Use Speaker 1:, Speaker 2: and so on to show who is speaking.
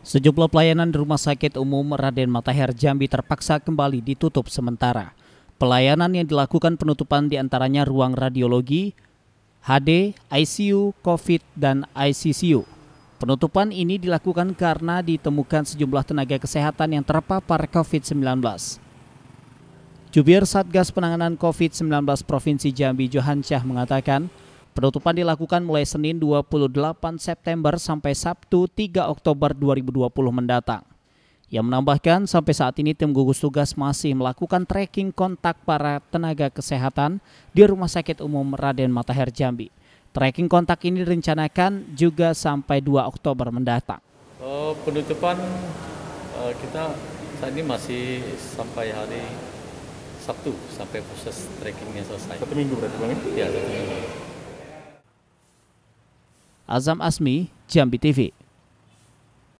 Speaker 1: Sejumlah pelayanan di Rumah Sakit Umum Raden Matahir Jambi terpaksa kembali ditutup sementara. Pelayanan yang dilakukan penutupan diantaranya ruang radiologi, HD, ICU, COVID, dan ICCU. Penutupan ini dilakukan karena ditemukan sejumlah tenaga kesehatan yang terpapar COVID-19. Jubir Satgas Penanganan COVID-19 Provinsi Jambi Johan Syah mengatakan, Penutupan dilakukan mulai Senin 28 September sampai Sabtu 3 Oktober 2020 mendatang. Ia menambahkan sampai saat ini tim gugus tugas masih melakukan tracking kontak para tenaga kesehatan di Rumah Sakit Umum Raden Matahir Jambi. Tracking kontak ini direncanakan juga sampai 2 Oktober mendatang.
Speaker 2: Eh, penutupan eh, kita saat ini masih sampai hari Sabtu sampai proses trackingnya selesai. Satu minggu berarti bang? Ya? Iya, satu minggu.
Speaker 1: Azam Asmi, Jambi TV.